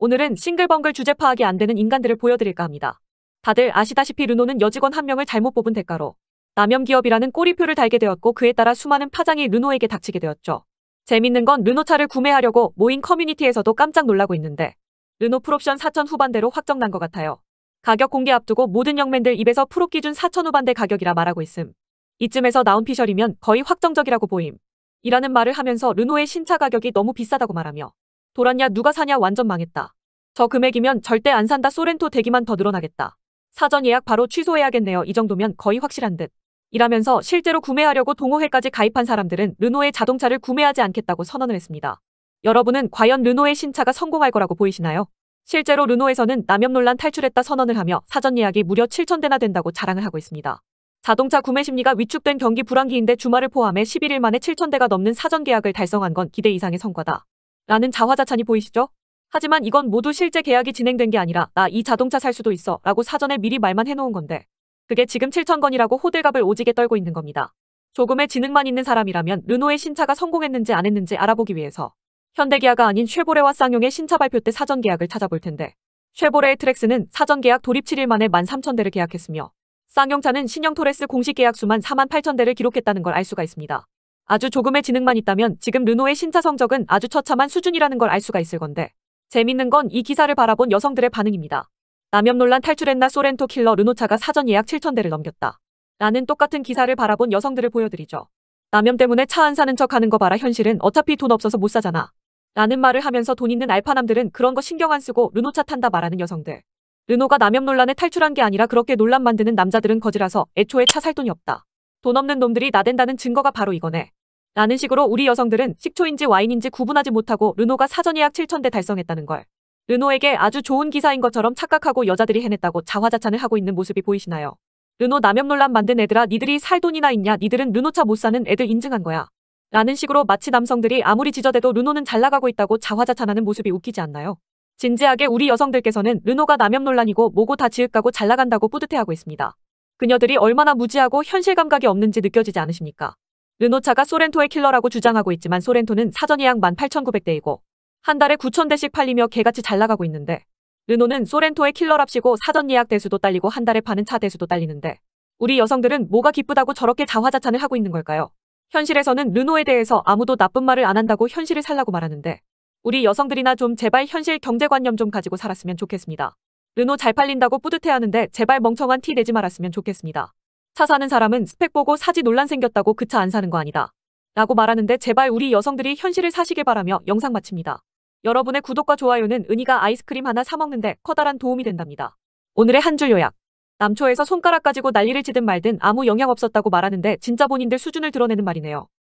오늘은 싱글벙글 주제 파악이 안 되는 인간들을 보여드릴까 합니다. 다들 아시다시피 르노는 여직원 한 명을 잘못 뽑은 대가로 남염 기업이라는 꼬리표를 달게 되었고 그에 따라 수많은 파장이 르노에게 닥치게 되었죠. 재밌는 건 르노차를 구매하려고 모인 커뮤니티에서도 깜짝 놀라고 있는데 르노 풀옵션 4천 후반대로 확정난 것 같아요. 가격 공개 앞두고 모든 영맨들 입에서 풀옵 기준 4천 후반대 가격이라 말하고 있음. 이쯤에서 나온 피셜이면 거의 확정적이라고 보임. 이라는 말을 하면서 르노의 신차 가격이 너무 비싸다고 말하며 돌았냐 누가 사냐 완전 망했다. 저 금액이면 절대 안 산다 소렌토 대기만 더 늘어나겠다. 사전 예약 바로 취소해야겠네요. 이 정도면 거의 확실한 듯. 이라면서 실제로 구매하려고 동호회까지 가입한 사람들은 르노의 자동차를 구매하지 않겠다고 선언을 했습니다. 여러분은 과연 르노의 신차가 성공할 거라고 보이시나요? 실제로 르노에서는 남염 논란 탈출했다 선언을 하며 사전 예약이 무려 7천 대나 된다고 자랑을 하고 있습니다. 자동차 구매 심리가 위축된 경기 불황기인데 주말을 포함해 11일 만에 7천 대가 넘는 사전 계약을 달성한 건 기대 이상의 성과다. 라는 자화자찬이 보이시죠? 하지만 이건 모두 실제 계약이 진행된 게 아니라 나 이 자동차 살 수도 있어 라고 사전에 미리 말만 해놓은 건데 그게 지금 7천 건이라고 호들갑을 오지게 떨고 있는 겁니다. 조금의 지능만 있는 사람이라면 르노의 신차가 성공했는지 안 했는지 알아보기 위해서 현대기아가 아닌 쉐보레와 쌍용의 신차 발표 때 사전 계약을 찾아볼 텐데 쉐보레의 트렉스는 사전 계약 돌입 7일 만에 13,000대를 계약했으며 쌍용차는 신형 토레스 공식 계약 수만 48,000대를 기록했다는 걸 알 수가 있습니다. 아주 조금의 지능만 있다면 지금 르노의 신차 성적은 아주 처참한 수준이라는 걸 알 수가 있을 건데 재밌는 건 이 기사를 바라본 여성들의 반응입니다. 남염 논란 탈출했나 소렌토 킬러 르노차가 사전 예약 7천대를 넘겼다. 라는 똑같은 기사를 바라본 여성들을 보여드리죠. 남염 때문에 차 안 사는 척 하는 거 봐라 현실은 어차피 돈 없어서 못 사잖아. 라는 말을 하면서 돈 있는 알파남들은 그런 거 신경 안 쓰고 르노차 탄다 말하는 여성들. 르노가 남염 논란에 탈출한 게 아니라 그렇게 논란 만드는 남자들은 거지라서 애초에 차 살 돈이 없다. 돈 없는 놈들이 나댄다는 증거가 바로 이거네. 라는 식으로 우리 여성들은 식초인지 와인인지 구분하지 못하고 르노가 사전 예약 7천대 달성했다는 걸 르노에게 아주 좋은 기사인 것처럼 착각하고 여자들이 해냈다고 자화자찬을 하고 있는 모습이 보이시나요? 르노 남염 논란 만든 애들아 니들이 살 돈이나 있냐 니들은 르노차 못 사는 애들 인증한 거야. 라는 식으로 마치 남성들이 아무리 지저대도 르노는 잘 나가고 있다고 자화자찬하는 모습이 웃기지 않나요? 진지하게 우리 여성들께서는 르노가 남염 논란이고 뭐고 다 지읒가고 잘 나간다고 뿌듯해하고 있습니다. 그녀들이 얼마나 무지하고 현실 감각이 없는지 느껴지지 않으십니까? 르노차가 소렌토의 킬러라고 주장하고 있지만 소렌토는 사전 예약 18,900대이고 한 달에 9,000대씩 팔리며 개같이 잘 나가고 있는데 르노는 소렌토의 킬러랍시고 사전 예약 대수도 딸리고 한 달에 파는 차 대수도 딸리는데 우리 여성들은 뭐가 기쁘다고 저렇게 자화자찬을 하고 있는 걸까요? 현실에서는 르노에 대해서 아무도 나쁜 말을 안 한다고 현실을 살라고 말하는데 우리 여성들이나 좀 제발 현실 경제관념 좀 가지고 살았으면 좋겠습니다. 르노 잘 팔린다고 뿌듯해하는데 제발 멍청한 티 내지 말았으면 좋겠습니다. 차 사는 사람은 스펙 보고 사지 논란 생겼다고 그 차 안 사는 거 아니다. 라고 말하는데 제발 우리 여성들이 현실을 사시길 바라며 영상 마칩니다. 여러분의 구독과 좋아요는 은희가 아이스크림 하나 사먹는데 커다란 도움이 된답니다. 오늘의 한 줄 요약. 남초에서 손가락 가지고 난리를 치든 말든 아무 영향 없었다고 말하는데 진짜 본인들 수준을 드러내는 말이네요.